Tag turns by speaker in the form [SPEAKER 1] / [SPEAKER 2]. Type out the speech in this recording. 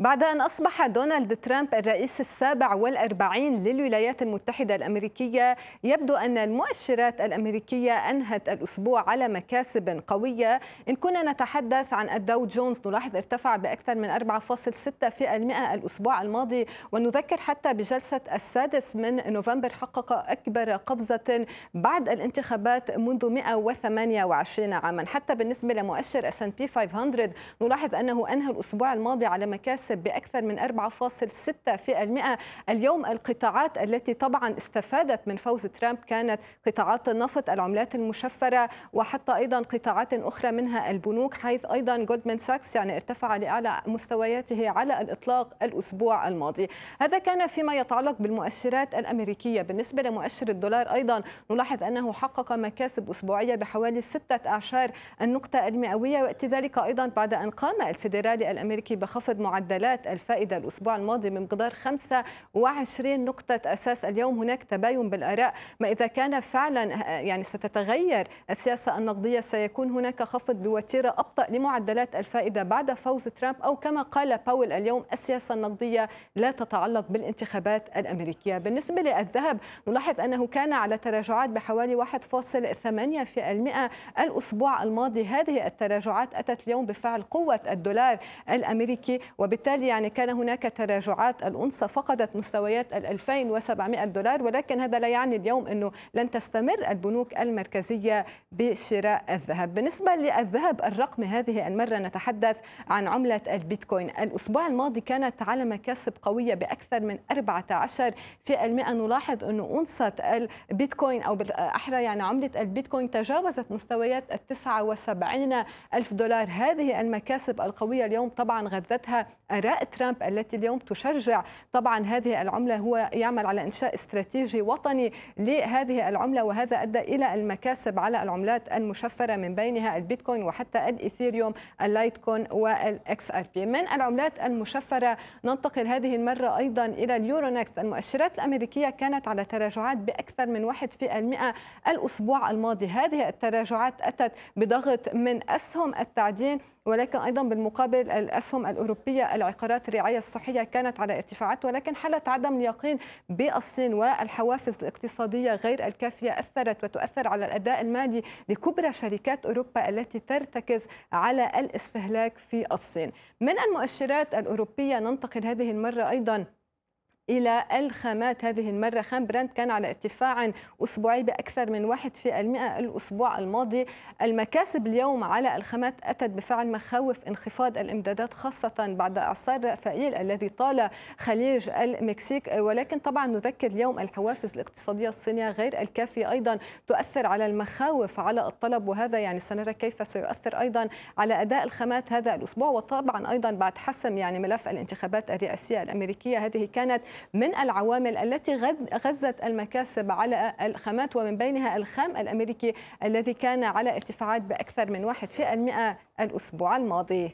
[SPEAKER 1] بعد أن أصبح دونالد ترامب الرئيس السابع والأربعين للولايات المتحدة الأمريكية يبدو أن المؤشرات الأمريكية أنهت الأسبوع على مكاسب قوية إن كنا نتحدث عن الداو جونز نلاحظ ارتفع بأكثر من 4.6% الأسبوع الماضي ونذكر حتى بجلسة السادس من نوفمبر حقق أكبر قفزة بعد الانتخابات منذ 128 عاما حتى بالنسبة لمؤشر S&P 500 نلاحظ أنه أنهى الأسبوع الماضي على مكاسب تكتسب بأكثر من 4.6% اليوم القطاعات التي طبعا استفادت من فوز ترامب كانت قطاعات النفط العملات المشفرة وحتى أيضا قطاعات أخرى منها البنوك حيث أيضا جولدمان ساكس يعني ارتفع لأعلى مستوياته على الإطلاق الأسبوع الماضي هذا كان فيما يتعلق بالمؤشرات الأمريكية بالنسبة لمؤشر الدولار أيضا نلاحظ أنه حقق مكاسب أسبوعية بحوالي ستة أعشار النقطة المئوية وأتي ذلك أيضا بعد أن قام الفيدرالي الأمريكي بخفض معدل معدلات الفائدة الأسبوع الماضي من 25 نقطة أساس اليوم هناك تباين بالآراء ما إذا كان فعلا يعني ستتغير السياسة النقدية سيكون هناك خفض بوتيرة أبطأ لمعدلات الفائدة بعد فوز ترامب أو كما قال باول اليوم السياسة النقدية لا تتعلق بالانتخابات الأمريكية بالنسبة للذهب نلاحظ أنه كان على تراجعات بحوالي 1.8% الأسبوع الماضي هذه التراجعات أتت اليوم بفعل قوة الدولار الأمريكي وبالتالي وبالتالي يعني كان هناك تراجعات الأنصة فقدت مستويات ال 2700 دولار ولكن هذا لا يعني اليوم أنه لن تستمر البنوك المركزية بشراء الذهب بالنسبة للذهب الرقمي هذه المرة نتحدث عن عملة البيتكوين الأسبوع الماضي كانت على مكاسب قوية بأكثر من 14 في المئة نلاحظ أنه أنصة البيتكوين أو بالأحرى يعني عملة البيتكوين تجاوزت مستويات ال 79 ألف دولار هذه المكاسب القوية اليوم طبعا غذتها آراء ترامب التي اليوم تشجع طبعا هذه العملة هو يعمل على إنشاء استراتيجي وطني لهذه العملة وهذا أدى إلى المكاسب على العملات المشفرة من بينها البيتكوين وحتى الإيثيريوم اللايتكوين والإكس آر بي من العملات المشفرة ننتقل هذه المرة أيضا إلى اليورونكس المؤشرات الأمريكية كانت على تراجعات بأكثر من 1% الأسبوع الماضي هذه التراجعات أتت بضغط من أسهم التعدين ولكن أيضا بالمقابل الأسهم الأوروبية العقارات الرعاية الصحية كانت على ارتفاعات ولكن حالة عدم اليقين بالصين والحوافز الاقتصادية غير الكافية أثرت وتؤثر على الأداء المالي لكبرى شركات أوروبا التي ترتكز على الاستهلاك في الصين من المؤشرات الأوروبية ننتقل هذه المرة أيضا إلى الخامات هذه المرة خام برنت كان على ارتفاع أسبوعي بأكثر من 1% الأسبوع الماضي المكاسب اليوم على الخامات أتت بفعل مخاوف انخفاض الإمدادات خاصة بعد إعصار رافائيل الذي طال خليج المكسيك ولكن طبعا نذكر اليوم الحوافز الاقتصادية الصينية غير الكافية أيضا تؤثر على المخاوف على الطلب وهذا يعني سنرى كيف سيؤثر أيضا على أداء الخامات هذا الأسبوع وطبعا أيضا بعد حسم يعني ملف الانتخابات الرئاسية الأمريكية هذه كانت من العوامل التي غزت المكاسب على الخامات ومن بينها الخام الأمريكي الذي كان على ارتفاعات بأكثر من 1% الأسبوع الماضي